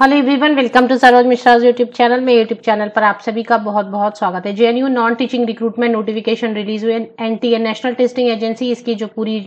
Hello everyone welcome to Saroj Mishra YouTube channel में YouTube channel पर आप सभी का बहुत बहुत स्वागत है JNU non teaching recruitment notification release हुए एनटीए नेशनल टेस्टिंग एजेंसी इसकी जो पूरी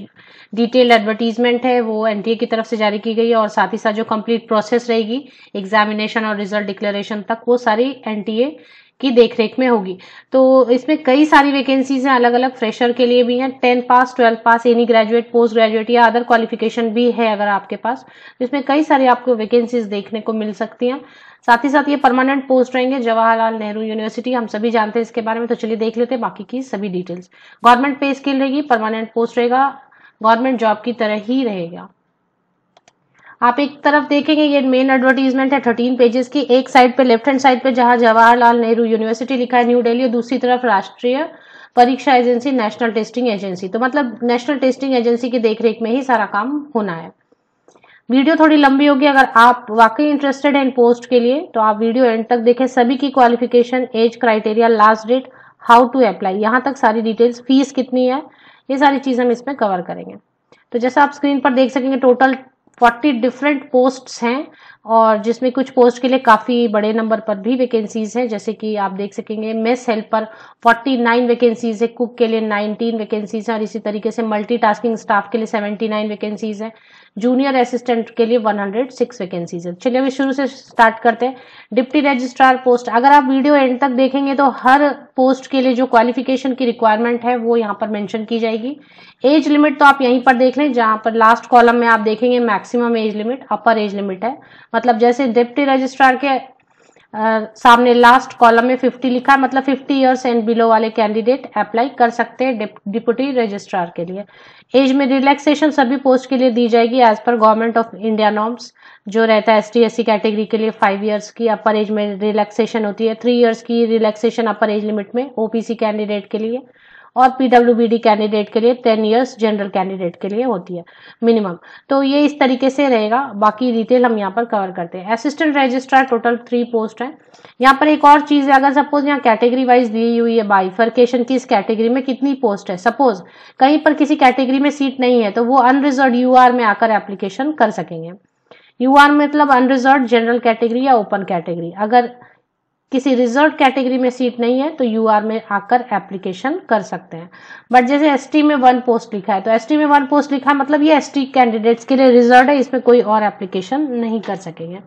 डिटेल एडवर्टीजमेंट है वो एनटीए की तरफ से जारी की गई है और साथ ही साथ जो कम्प्लीट प्रोसेस रहेगी एग्जामिनेशन और रिजल्ट डिक्लेरेशन तक वो सारी एनटीए की देखरेख में होगी तो इसमें कई सारी वैकेंसीज हैं अलग अलग फ्रेशर के लिए भी हैं tenth pass twelfth pass any graduate post graduate या अदर क्वालिफिकेशन भी है अगर आपके पास इसमें कई सारी आपको वैकेंसीज देखने को मिल सकती हैं साथ ही साथ ये परमानेंट पोस्ट रहेंगे जवाहरलाल नेहरू यूनिवर्सिटी हम सभी जानते हैं इसके बारे में तो चलिए देख लेते हैं बाकी की सभी डिटेल्स गवर्नमेंट पे स्किल रहेगी परमानेंट पोस्ट रहेगा गवर्नमेंट जॉब की तरह ही रहेगा आप एक तरफ देखेंगे ये मेन एडवर्टीजमेंट है थर्टीन पेजेस की एक साइड पे लेफ्ट हैंड साइड पे जहां जवाहरलाल नेहरू यूनिवर्सिटी लिखा है न्यू दिल्ली और दूसरी तरफ राष्ट्रीय परीक्षा एजेंसी नेशनल टेस्टिंग एजेंसी तो मतलब नेशनल टेस्टिंग एजेंसी की देखरेख में ही सारा काम होना है वीडियो थोड़ी लंबी होगी अगर आप वाकई इंटरेस्टेड हैं इन पोस्ट के लिए तो आप वीडियो एंड तक देखें सभी की qualification age criteria last date how to apply यहाँ तक सारी डिटेल्स फीस कितनी है ये सारी चीज़ हम इसमें कवर करेंगे तो जैसा आप स्क्रीन पर देख सकेंगे टोटल फोर्टी डिफरेंट पोस्ट्स हैं और जिसमें कुछ पोस्ट के लिए काफ़ी बड़े नंबर पर भी वैकेंसीज़ हैं जैसे कि आप देख सकेंगे मेस हेल्पर 49 वैकेंसीज़ है कुक के लिए 19 वैकेंसीज़ हैं और इसी तरीके से मल्टीटास्किंग स्टाफ के लिए 79 वैकेंसीज़ हैं जूनियर असिस्टेंट के लिए 106 वैकेंसीज है चलिए अभी शुरू से स्टार्ट करते हैं डिप्टी रजिस्ट्रार पोस्ट अगर आप वीडियो एंड तक देखेंगे तो हर पोस्ट के लिए जो क्वालिफिकेशन की रिक्वायरमेंट है वो यहाँ पर मेंशन की जाएगी एज लिमिट तो आप यहीं पर देख लें जहाँ पर लास्ट कॉलम में आप देखेंगे maximum age limit upper age limit है मतलब जैसे डिप्टी रजिस्ट्रार के सामने लास्ट कॉलम में 50 लिखा है मतलब 50 इयर्स एंड बिलो वाले कैंडिडेट अप्लाई कर सकते हैं डिप्यूटी रजिस्ट्रार के लिए एज में रिलैक्सेशन सभी पोस्ट के लिए दी जाएगी as per government of India norms जो रहता है S T S C category के लिए फाइव ईयर्स की अपर एज में रिलैक्सेशन होती है थ्री ईयर्स की रिलैक्सेशन अपर एज लिमिट में ओपीसी कैंडिडेट के लिए और पीडब्ल्यू कैंडिडेट के लिए टेन ईयर्स जनरल कैंडिडेट के लिए होती है मिनिमम तो ये इस तरीके से रहेगा बाकी डिटेल हम यहाँ पर कवर करते हैं assistant registrar total three post है यहाँ पर एक और चीज है अगर सपोज यहाँ कैटेगरी वाइज दी हुई है बाइफर्केशन की इस कैटेगरी में कितनी पोस्ट है सपोज कहीं पर किसी कैटेगरी में सीट नहीं है तो वो अनरिजर्व यू में आकर एप्लीकेशन कर सकेंगे यू आर मतलब अनरिजर्व जनरल कैटेगरी या ओपन कैटेगरी अगर किसी रिजर्व कैटेगरी में सीट नहीं है तो यू आर में आकर एप्लीकेशन कर सकते हैं बट जैसे एस में वन पोस्ट लिखा है तो एस में वन पोस्ट लिखा है मतलब ये एस कैंडिडेट्स के लिए रिजर्व है इसमें कोई और एप्लीकेशन नहीं कर सकेंगे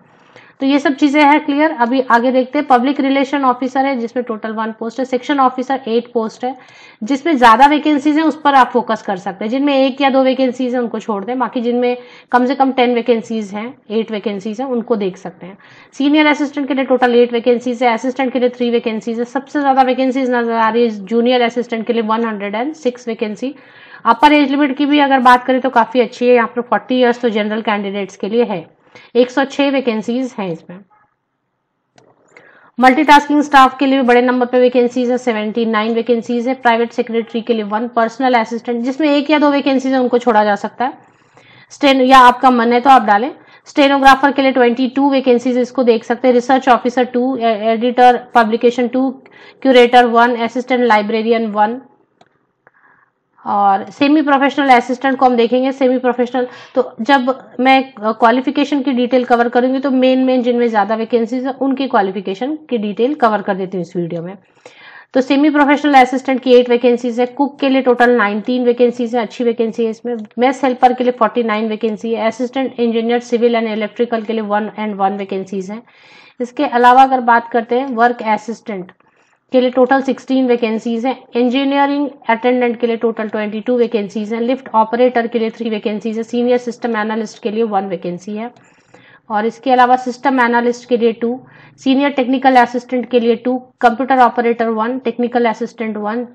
तो ये सब चीजें हैं क्लियर अभी आगे देखते हैं पब्लिक रिलेशन ऑफिसर है जिसमें टोटल वन पोस्ट है सेक्शन ऑफिसर एट पोस्ट है जिसमें ज्यादा वैकेंसीज है उस पर आप फोकस कर सकते हैं जिनमें एक या दो वैकेंसीज है उनको छोड़ दें बाकी जिनमें कम से कम टेन वैकेंसीज हैं एट वैकेंसीज हैं उनको देख सकते हैं सीनियर असिस्टेंट के लिए टोटल एट वैकेंसीज है असिस्टेंट के लिए थ्री वैकेंसीज है सबसे ज्यादा वैकेंसीज नजर आ रही है जूनियर असिस्टेंट के लिए one hundred and six vacancy upper age limit की भी अगर बात करें तो काफी अच्छी है यहाँ पर फोर्टी ईयर्स तो जनरल कैंडिडेट्स के लिए है एक सौ छह वैकेंसीज है इसमें मल्टीटास्किंग स्टाफ के लिए बड़े नंबर पे वैकेंसीज है नाइन वैकेंसीज है प्राइवेट सेक्रेटरी के लिए वन पर्सनल असिस्टेंट जिसमें एक या दो वैकेंसीज है उनको छोड़ा जा सकता है स्टेन या आपका मन है तो आप डालें स्टेनोग्राफर के लिए 22 वैकेंसीज इसको देख सकते हैं research officer two editor publication two curator one assistant librarian one और सेमी प्रोफेशनल असिस्टेंट को हम देखेंगे सेमी प्रोफेशनल तो जब मैं क्वालिफिकेशन की डिटेल कवर करूंगी तो मेन मेन जिनमें ज़्यादा वैकेंसीज है उनकी क्वालिफिकेशन की डिटेल कवर कर देती हूँ इस वीडियो में तो सेमी प्रोफेशनल असिस्टेंट की एट वैकेंसीज है कुक के लिए टोटल नाइनटीन वैकेंसीज है अच्छी वैकेंसी है इसमें मेस हेल्पर के लिए फोर्टी नाइन वैकेंसी है assistant engineer civil and electrical के लिए वन एंड वन वैकेंसीज है इसके अलावा अगर बात करते हैं वर्क असिस्टेंट के लिए टोटल 16 वैकेंसीज हैं इंजीनियरिंग अटेंडेंट के लिए टोटल 22 वैकेंसीज हैं लिफ्ट ऑपरेटर के लिए थ्री वैकेंसीज है सीनियर सिस्टम एनालिस्ट के लिए वन वैकेंसी है और इसके अलावा सिस्टम एनालिस्ट के लिए टू सीनियर टेक्निकल असिस्टेंट के लिए two computer operator one technical assistant one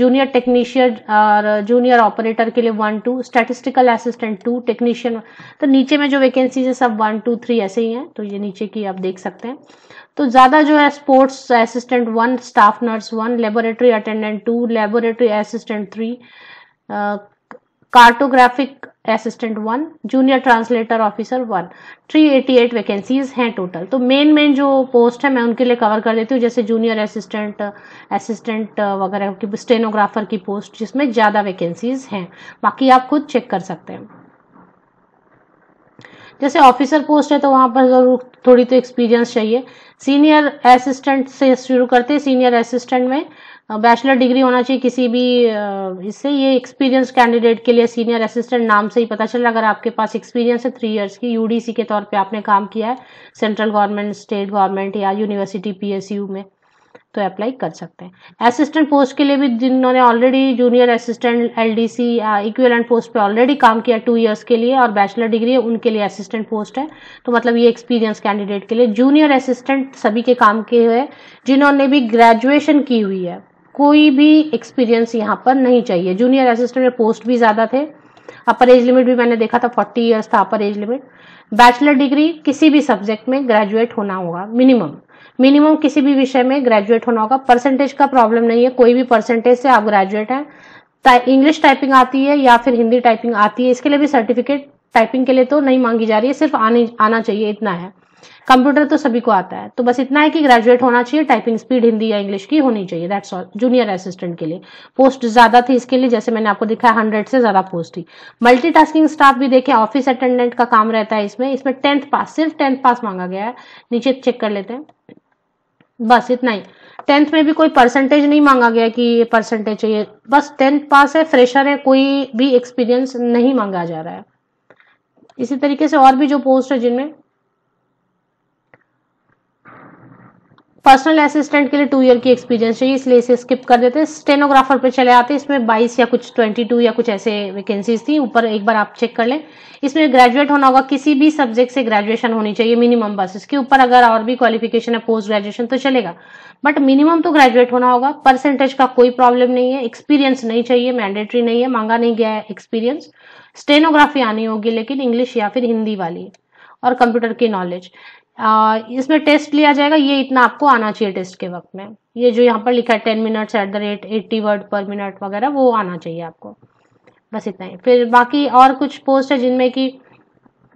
junior technician और जूनियर ऑपरेटर के लिए one two statistical assistant two technician तो नीचे में जो वैकेंसीज है सब वन टू थ्री ऐसे ही हैं तो ये नीचे की आप देख सकते हैं तो ज़्यादा जो है sports assistant one staff nurse one laboratory attendant two laboratory assistant three cartographic assistant one junior translator officer one 388 vacancies हैं टोटल तो मेन मेन जो पोस्ट है मैं उनके लिए कवर कर देती हूँ जैसे जूनियर असिस्टेंट असिस्टेंट वगैरह की स्टेनोग्राफर की पोस्ट जिसमें ज़्यादा वैकेंसीज हैं बाकी आप खुद चेक कर सकते हैं जैसे ऑफिसर पोस्ट है तो वहाँ पर ज़रूर थोड़ी तो एक्सपीरियंस चाहिए सीनियर असिस्टेंट से शुरू करते सीनियर असिस्टेंट में बैचलर डिग्री होना चाहिए किसी भी इससे ये एक्सपीरियंस कैंडिडेट के लिए सीनियर असिस्टेंट नाम से ही पता चल अगर आपके पास एक्सपीरियंस है थ्री इयर्स की यूडीसी के तौर पे आपने काम किया है सेंट्रल गवर्नमेंट स्टेट गवर्नमेंट या यूनिवर्सिटी पीएसयू में तो अप्लाई कर सकते हैं असिस्टेंट पोस्ट के लिए भी जिन्होंने already junior assistant L D C post पर ऑलरेडी काम किया टू ईयर्स के लिए और बैचलर डिग्री है उनके लिए असिस्टेंट पोस्ट है तो मतलब ये एक्सपीरियंस कैंडिडेट के लिए जूनियर असिस्टेंट सभी के काम के हुए जिन्होंने भी ग्रेजुएशन की हुई है कोई भी एक्सपीरियंस यहाँ पर नहीं चाहिए जूनियर असिस्टेंट में पोस्ट भी ज़्यादा थे अपर एज लिमिट भी मैंने देखा था फोर्टी ईयर्स था upper age limit bachelor degree किसी भी सब्जेक्ट में ग्रेजुएट होना होगा मिनिमम मिनिमम किसी भी विषय में ग्रेजुएट होना होगा परसेंटेज का प्रॉब्लम नहीं है कोई भी परसेंटेज से आप ग्रेजुएट हैं इंग्लिश टाइपिंग आती है या फिर हिंदी टाइपिंग आती है इसके लिए भी सर्टिफिकेट टाइपिंग के लिए तो नहीं मांगी जा रही है सिर्फ आने आना चाहिए इतना है कंप्यूटर तो सभी को आता है तो बस इतना है कि ग्रेजुएट होना चाहिए टाइपिंग स्पीड हिंदी या इंग्लिश की होनी चाहिए दैट्स ऑल जूनियर असिस्टेंट के लिए पोस्ट ज्यादा थी इसके लिए जैसे मैंने आपको दिखाया हंड्रेड से ज्यादा पोस्ट थी मल्टीटास्किंग स्टाफ भी देखे ऑफिस अटेंडेंट का काम रहता है इसमें इसमें टेंथ पास सिर्फ टेंथ पास मांगा गया है नीचे चेक कर लेते हैं बस इतना ही टेंथ में भी कोई परसेंटेज नहीं मांगा गया कि ये परसेंटेज चाहिए बस टेंथ पास है फ्रेशर है कोई भी एक्सपीरियंस नहीं मांगा जा रहा है इसी तरीके से और भी जो पोस्ट है जिनमें पर्सनल असिस्टेंट के लिए टू ईयर की एक्सपीरियंस चाहिए इसलिए इसे स्किप कर देते हैं स्टेनोग्राफर पे चले आते हैं इसमें 22 या कुछ 22 या कुछ ऐसे वैकेंसीज थी ऊपर एक बार आप चेक कर लें इसमें ग्रेजुएट होना होगा किसी भी सब्जेक्ट से ग्रेजुएशन होनी चाहिए मिनिमम बस इसके ऊपर अगर और भी क्वालिफिकेशन है पोस्ट ग्रेजुएशन तो चलेगा बट मिनिमम तो ग्रेजुएट होना होगा परसेंटेज का कोई प्रॉब्लम नहीं है एक्सपीरियंस नहीं चाहिए मैंडेटरी नहीं है मांगा नहीं गया है एक्सपीरियंस स्टेनोग्राफी आनी होगी लेकिन इंग्लिश या फिर हिंदी वाली और कंप्यूटर की नॉलेज आ, इसमें टेस्ट लिया जाएगा ये इतना आपको आना चाहिए टेस्ट के वक्त में ये जो यहाँ पर लिखा है ten minutes at the rate eighty word per minute वगैरह वो आना चाहिए आपको बस इतना ही फिर बाकी और कुछ पोस्ट है जिनमें कि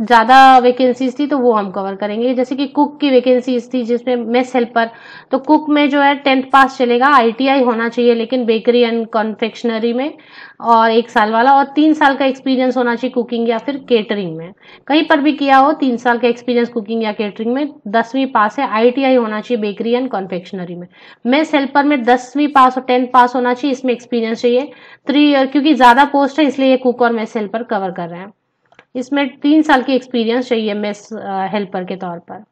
ज़्यादा वैकेंसीज थी तो वो हम कवर करेंगे जैसे कि कुक की वैकेंसीज थी जिसमें मेस हेल्पर तो कुक में जो है टेंथ पास चलेगा आईटीआई होना चाहिए लेकिन बेकरी एंड कॉन्फेक्शनरी में और एक साल वाला और तीन साल का एक्सपीरियंस होना चाहिए कुकिंग या फिर केटरिंग में कहीं पर भी किया हो तीन साल का एक्सपीरियंस कुकिंग या केटरिंग में दसवीं पास है आईटीआई होना चाहिए बेकरी एंड कॉन्फेक्शनरी में मेस हेल्पर में दसवीं पास और टेंथ पास होना चाहिए इसमें एक्सपीरियंस चाहिए थ्री ईयर क्योंकि ज़्यादा पोस्ट है इसलिए ये कुक और मेस हेल्पर कवर कर रहे हैं इसमें तीन साल की एक्सपीरियंस चाहिए मेस हेल्पर uh, के तौर पर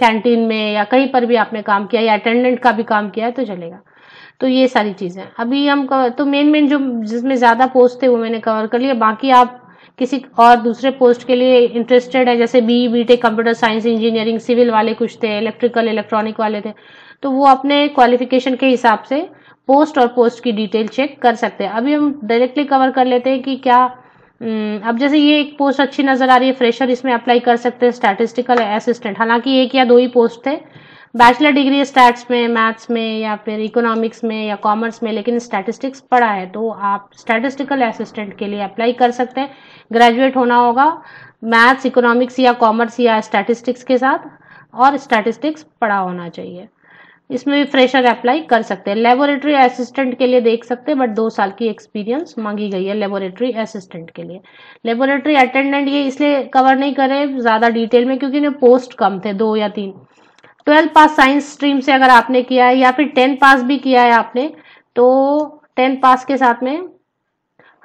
कैंटीन में या कहीं पर भी आपने काम किया या अटेंडेंट का भी काम किया है तो चलेगा तो ये सारी चीज़ें अभी हम तो मेन मेन जो जिसमें ज़्यादा पोस्ट थे वो मैंने कवर कर लिया बाकी आप किसी और दूसरे पोस्ट के लिए इंटरेस्टेड है जैसे B B tech computer science engineering civil वाले कुछ थे इलेक्ट्रिकल इलेक्ट्रॉनिक वाले थे तो वो अपने क्वालिफिकेशन के हिसाब से पोस्ट और पोस्ट की डिटेल चेक कर सकते हैं अभी हम डायरेक्टली कवर कर लेते हैं कि क्या हम्म, अब जैसे ये एक पोस्ट अच्छी नज़र आ रही है फ्रेशर इसमें अप्लाई कर सकते हैं स्टैटिस्टिकल असिस्टेंट हालांकि एक या दो ही पोस्ट थे बैचलर डिग्री स्टैट्स में मैथ्स में या फिर इकोनॉमिक्स में या कॉमर्स में लेकिन स्टैटिस्टिक्स पढ़ा है तो आप स्टैटिस्टिकल असिस्टेंट के लिए अप्लाई कर सकते हैं ग्रेजुएट होना होगा मैथ्स इकोनॉमिक्स या कॉमर्स या स्टैटिस्टिक्स के साथ और स्टैटिस्टिक्स पढ़ा होना चाहिए इसमें भी फ्रेशर अप्लाई कर सकते हैं लेबोरेटरी असिस्टेंट के लिए देख सकते हैं बट दो साल की एक्सपीरियंस मांगी गई है लेबोरेटरी असिस्टेंट के लिए लेबोरेटरी अटेंडेंट ये इसलिए कवर नहीं करे ज़्यादा डिटेल में क्योंकि इन्हें पोस्ट कम थे दो या तीन ट्वेल्थ पास साइंस स्ट्रीम से अगर आपने किया है या फिर टेंथ पास भी किया है आपने तो टेंथ पास के साथ में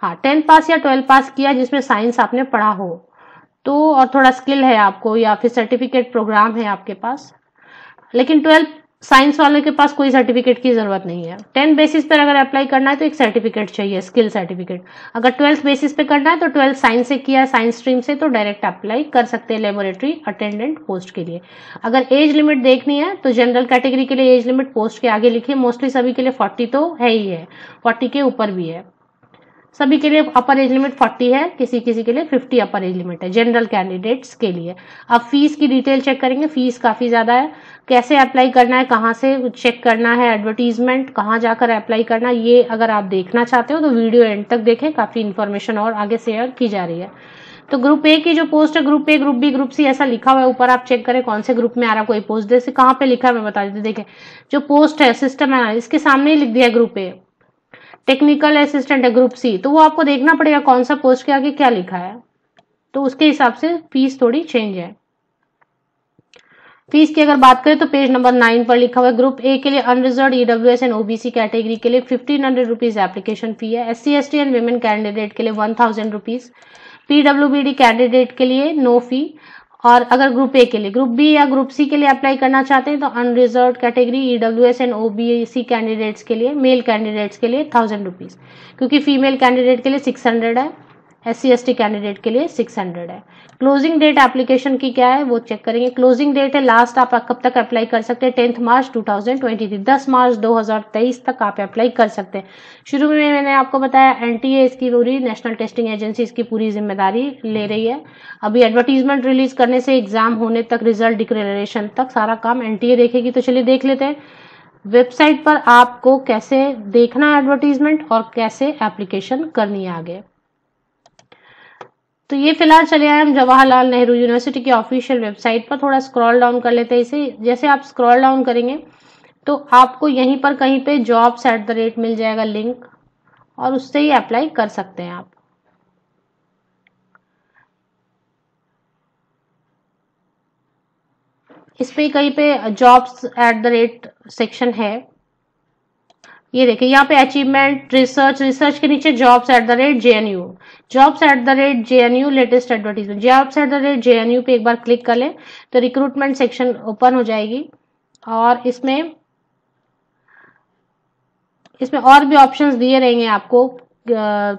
हाँ टेंथ पास या ट्वेल्थ पास किया जिसमें साइंस आपने पढ़ा हो तो और थोड़ा स्किल है आपको या फिर सर्टिफिकेट प्रोग्राम है आपके पास लेकिन ट्वेल्थ साइंस वाले के पास कोई सर्टिफिकेट की ज़रूरत नहीं है टेंथ बेसिस पर अगर अप्लाई करना है तो एक सर्टिफिकेट चाहिए स्किल सर्टिफिकेट अगर ट्वेल्थ बेसिस पे करना है तो ट्वेल्थ साइंस से किया साइंस स्ट्रीम से तो डायरेक्ट अप्लाई कर सकते हैं लेबोरेटरी अटेंडेंट पोस्ट के लिए अगर एज लिमिट देखनी है तो जनरल कैटेगरी के लिए एज लिमिट पोस्ट के आगे लिखिए मोस्टली सभी के लिए फोर्टी तो है ही है फोर्टी के ऊपर भी है सभी के लिए अपर एज लिमिट 40 है किसी किसी के लिए 50 अपर एज लिमिट है जनरल कैंडिडेट्स के लिए अब फीस की डिटेल चेक करेंगे फीस काफ़ी ज़्यादा है कैसे अप्लाई करना है कहाँ से चेक करना है एडवर्टीजमेंट कहाँ जाकर अप्लाई करना ये अगर आप देखना चाहते हो तो वीडियो एंड तक देखें काफ़ी इन्फॉर्मेशन और आगे शेयर की जा रही है तो ग्रुप ए की जो पोस्ट है group A group B group C ऐसा लिखा हुआ है ऊपर आप चेक करें कौन से ग्रुप में आ रहा है कोई पोस्ट जैसे कहाँ पे लिखा है मैं बता देते देखें जो पोस्ट है सिस्टम है इसके सामने ही लिख दिया है ग्रुप ए टेक्निकल असिस्टेंट है ग्रुप सी तो वो आपको देखना पड़ेगा कौन सा पोस्ट के आगे क्या लिखा है तो उसके हिसाब से फीस थोड़ी चेंज है फीस की अगर बात करें तो पेज नंबर नाइन पर लिखा हुआ है ग्रुप ए के लिए unreserved EWS and OBC category के लिए fifteen hundred rupees application fee है S C S T and women candidate के लिए one thousand rupees PWBD candidate के लिए नो फी और अगर ग्रुप ए के लिए ग्रुप बी या ग्रुप सी के लिए अप्लाई करना चाहते हैं तो unreserved category EWS and O B C candidates के लिए मेल कैंडिडेट्स के लिए थाउजेंड रुपीज़ क्योंकि फीमेल कैंडिडेट के लिए सिक्स हंड्रेड है एस सी कैंडिडेट के लिए 600 है क्लोजिंग डेट एप्लीकेशन की क्या है वो चेक करेंगे क्लोजिंग डेट है लास्ट आप कब तक अप्लाई कर सकते हैं टेंथ मार्च 2023 10 मार्च 2023 तक आप अप्लाई कर सकते हैं शुरू में मैंने आपको बताया एन इसकी पूरी नेशनल टेस्टिंग एजेंसी इसकी पूरी जिम्मेदारी ले हम्म। रही है अभी एडवर्टीजमेंट रिलीज करने से एग्जाम होने तक रिजल्ट डिक्लेरेशन तक सारा काम एन देखेगी तो चलिए देख लेते हैं वेबसाइट पर आपको कैसे देखना है एडवर्टीजमेंट और कैसे एप्लीकेशन करनी है आगे तो ये फिलहाल चले आए हम जवाहरलाल नेहरू यूनिवर्सिटी की ऑफिशियल वेबसाइट पर थोड़ा स्क्रॉल डाउन कर लेते हैं इसे जैसे आप स्क्रॉल डाउन करेंगे तो आपको यहीं पर कहीं पे जॉब्स एट द रेट मिल जाएगा लिंक और उससे ही अप्लाई कर सकते हैं आप इस पर कहीं पे jobs at the rate section है ये देखिए यहाँ पे अचीवमेंट रिसर्च रिसर्च के नीचे jobs at the rate J N U jobs at the rate J N U latest advertisement jobs at the rate J N U पे एक बार click कर लें तो रिक्रूटमेंट सेक्शन ओपन हो जाएगी और इसमें इसमें और भी ऑप्शंस दिए रहेंगे आपको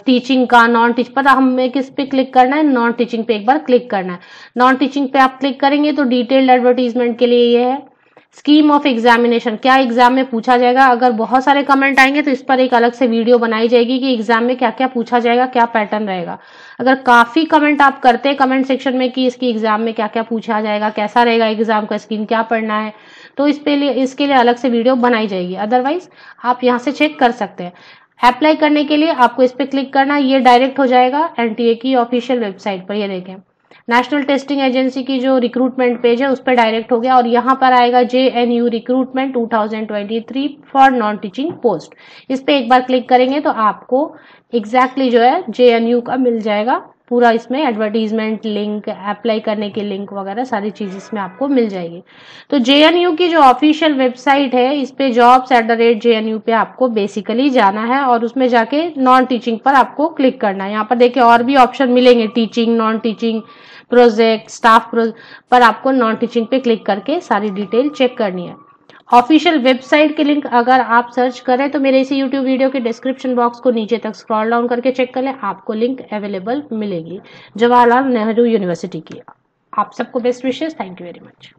टीचिंग का नॉन टीच पर हमें किस पे क्लिक करना है नॉन टीचिंग पे एक बार क्लिक करना है नॉन टीचिंग पे आप क्लिक करेंगे तो डिटेल्ड एडवर्टीजमेंट के लिए ये है स्कीम ऑफ एग्जामिनेशन क्या एग्जाम में पूछा जाएगा अगर बहुत सारे कमेंट आएंगे तो इस पर एक अलग से वीडियो बनाई जाएगी कि एग्जाम में क्या क्या पूछा जाएगा क्या पैटर्न रहेगा अगर काफी कमेंट आप करते हैं कमेंट सेक्शन में कि इसकी एग्जाम में क्या क्या पूछा जाएगा कैसा रहेगा एग्जाम का स्कीम क्या पढ़ना है तो इस पे लिए इसके लिए अलग से वीडियो बनाई जाएगी अदरवाइज आप यहाँ से चेक कर सकते हैं अप्लाई करने के लिए आपको इस पर क्लिक करना ये डायरेक्ट हो जाएगा एनटीए की ऑफिशियल वेबसाइट पर यह देखें नेशनल टेस्टिंग एजेंसी की जो रिक्रूटमेंट पेज है उस पर डायरेक्ट हो गया और यहाँ पर आएगा J N U recruitment three for non teaching post इस पर एक बार क्लिक करेंगे तो आपको एग्जैक्टली exactly जो है जे एन यू का मिल जाएगा पूरा इसमें एडवर्टीजमेंट लिंक अप्लाई करने के लिंक वगैरह सारी चीज़ इसमें आपको मिल जाएगी तो जे की जो ऑफिशियल वेबसाइट है इस पर jobs at the rate J पे आपको बेसिकली जाना है और उसमें जाके नॉन टीचिंग पर आपको क्लिक करना है यहाँ पर देखिए और भी ऑप्शन मिलेंगे teaching non teaching project staff project पर आपको नॉन टीचिंग पे क्लिक करके सारी डिटेल चेक करनी है ऑफिशियल वेबसाइट के लिंक अगर आप सर्च करें तो मेरे इसी यूट्यूब वीडियो के डिस्क्रिप्शन बॉक्स को नीचे तक स्क्रॉल डाउन करके चेक कर लें आपको लिंक अवेलेबल मिलेगी जवाहरलाल नेहरू यूनिवर्सिटी की आप सबको बेस्ट विशेष थैंक यू वेरी मच